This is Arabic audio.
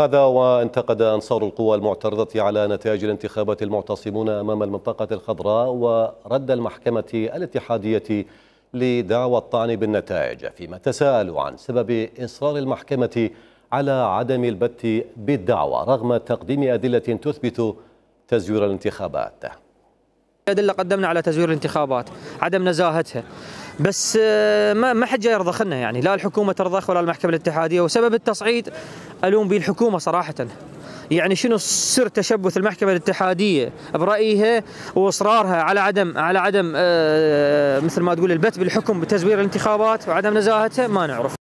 هذا وانتقد أنصار القوى المعترضة على نتائج الانتخابات المعتصمون أمام المنطقة الخضراء ورد المحكمة الاتحادية لدعوى الطعن بالنتائج فيما تساءلوا عن سبب إصرار المحكمة على عدم البت بالدعوى رغم تقديم أدلة تثبت تزوير الانتخابات أدلة قدمنا على تزوير الانتخابات عدم نزاهتها بس آه، ما ما حد جاي يرضخ لنا يعني لا الحكومه ترضخ ولا المحكمه الاتحاديه وسبب التصعيد الوم به الحكومه صراحه يعني شنو سر تشبث المحكمه الاتحاديه برايها واصرارها على عدم على عدم آه، مثل ما تقول البت بالحكم بتزوير الانتخابات وعدم نزاهتها ما نعرف